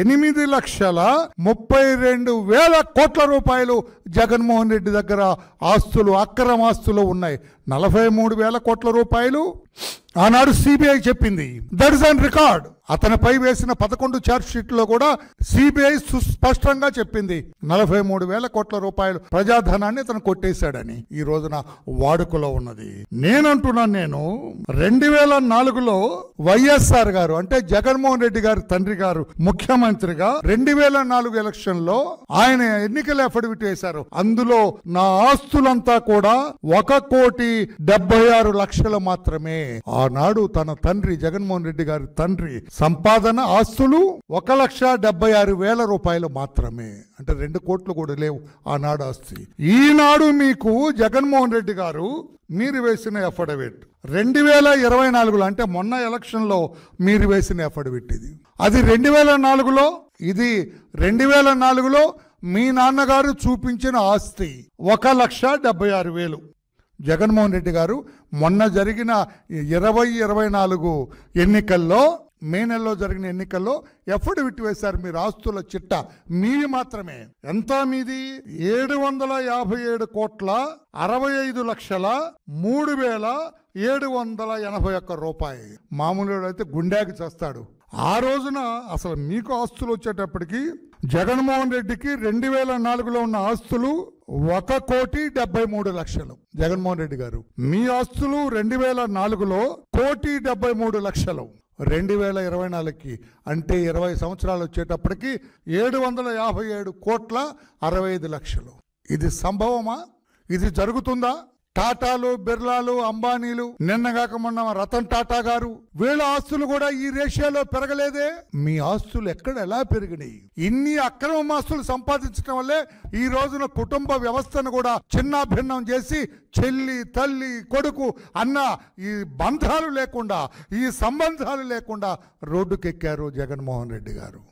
ఎనిమిది లక్షల ముప్పై రెండు వేల కోట్ల రూపాయలు జగన్మోహన్ రెడ్డి దగ్గర ఆస్తులు అక్రమ ఆస్తులు ఉన్నాయి నలభై మూడు వేల కోట్ల రూపాయలు ఆనాడు సిబిఐ చెప్పింది దట్ ఇస్ అన్ రికార్డ్ అతనిపై వేసిన పదకొండు షీట్లో కూడా సిబిఐ సుస్పష్టంగా చెప్పింది నలభై మూడు వేల కోట్ల రూపాయలు ప్రజాధనాన్ని అతను కొట్టేశాడని ఈ రోజున వాడుకలో ఉన్నది నేనంటున్నాను నేను రెండు వేల నాలుగులో వైఎస్ఆర్ గారు అంటే జగన్మోహన్ రెడ్డి గారు తండ్రి గారు ముఖ్యమంత్రిగా రెండు వేల నాలుగు ఎలక్షన్ లో ఆయన ఎన్నికలు అఫిడవిట్ వేశారు అందులో నా ఆస్తులంతా కూడా ఒక కోటి డెబ్బై ఆరు లక్షలు మాత్రమే ఆనాడు తన తండ్రి జగన్మోహన్ రెడ్డి గారి తండ్రి సంపాదన ఆస్తులు ఒక లక్ష డెబ్బై ఆరు వేల రూపాయలు మాత్రమే అంటే రెండు కోట్లు కూడా లేవు ఆనాడు ఆస్తి ఈనాడు మీకు జగన్మోహన్ రెడ్డి గారు మీరు వేసిన అఫిడవిట్ రెండు వేల ఇరవై నాలుగులో అంటే మొన్న ఎలక్షన్లో మీరు వేసిన అఫిడవిట్ ఇది అది రెండు వేల నాలుగులో ఇది రెండు వేల నాలుగులో మీ నాన్నగారు చూపించిన ఆస్తి ఒక లక్ష డెబ్బై ఆరు వేలు జగన్మోహన్ రెడ్డి గారు మొన్న జరిగిన ఇరవై ఇరవై నాలుగు ఎన్నికల్లో మే నెలలో జరిగిన ఎన్నికల్లో విట్టి వేశారు మీరు ఆస్తుల చిట్ట మీది మాత్రమే ఎంత మీది ఏడు వందల యాభై ఏడు కోట్ల అరవై ఐదు లక్షల మూడు వేల ఏడు వందల ఎనభై ఒక్క రూపాయి మామూలు అయితే గుండెకి చేస్తాడు ఆ రోజున అసలు మీకు ఆస్తులు వచ్చేటప్పటికి జగన్మోహన్ రెడ్డికి రెండు వేల నాలుగులో ఉన్న ఆస్తులు ఒక కోటి డెబ్బై మూడు లక్షలు జగన్మోహన్ రెడ్డి గారు మీ ఆస్తులు రెండు వేల నాలుగులో కోటి డెబ్బై మూడు లక్షలు రెండు వేల ఇరవై నాలుగుకి అంటే ఇరవై సంవత్సరాలు వచ్చేటప్పటికి ఏడు వందల యాభై ఏడు కోట్ల అరవై ఐదు లక్షలు ఇది సంభవమా ఇది జరుగుతుందా టాటాలు బిర్లాలు అంబానీలు నిన్నగాక మొన్న రతన్ టాటా గారు వీళ్ళ ఆస్తులు కూడా ఈ రేషియాలో పెరగలేదే మీ ఆస్తులు ఎక్కడ ఎలా పెరిగినాయి ఇన్ని అక్రమ ఆస్తులు సంపాదించడం వల్లే ఈ రోజున కుటుంబ వ్యవస్థను కూడా చిన్నాభిన్నం చేసి చెల్లి తల్లి కొడుకు అన్న ఈ బంధాలు లేకుండా ఈ సంబంధాలు లేకుండా రోడ్డుకెక్కారు జగన్మోహన్ రెడ్డి గారు